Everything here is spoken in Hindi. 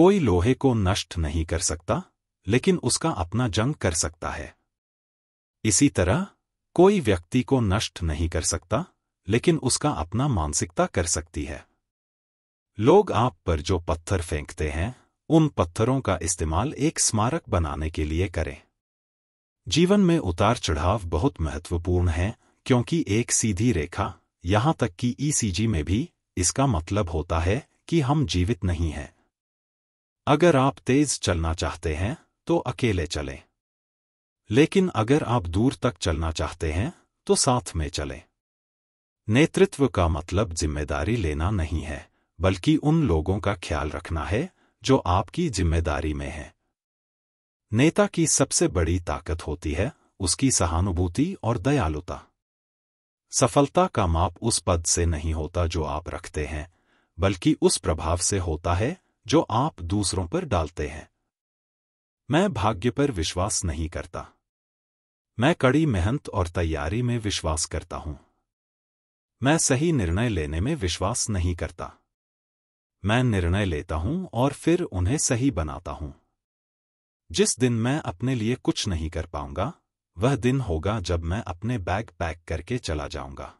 कोई लोहे को नष्ट नहीं कर सकता लेकिन उसका अपना जंग कर सकता है इसी तरह कोई व्यक्ति को नष्ट नहीं कर सकता लेकिन उसका अपना मानसिकता कर सकती है लोग आप पर जो पत्थर फेंकते हैं उन पत्थरों का इस्तेमाल एक स्मारक बनाने के लिए करें जीवन में उतार चढ़ाव बहुत महत्वपूर्ण है क्योंकि एक सीधी रेखा यहां तक कि ईसीजी में भी इसका मतलब होता है कि हम जीवित नहीं हैं अगर आप तेज चलना चाहते हैं तो अकेले चलें लेकिन अगर आप दूर तक चलना चाहते हैं तो साथ में चलें नेतृत्व का मतलब जिम्मेदारी लेना नहीं है बल्कि उन लोगों का ख्याल रखना है जो आपकी जिम्मेदारी में है नेता की सबसे बड़ी ताकत होती है उसकी सहानुभूति और दयालुता सफलता का माप उस पद से नहीं होता जो आप रखते हैं बल्कि उस प्रभाव से होता है जो आप दूसरों पर डालते हैं मैं भाग्य पर विश्वास नहीं करता मैं कड़ी मेहनत और तैयारी में विश्वास करता हूं मैं सही निर्णय लेने में विश्वास नहीं करता मैं निर्णय लेता हूं और फिर उन्हें सही बनाता हूं जिस दिन मैं अपने लिए कुछ नहीं कर पाऊंगा वह दिन होगा जब मैं अपने बैग पैक करके चला जाऊंगा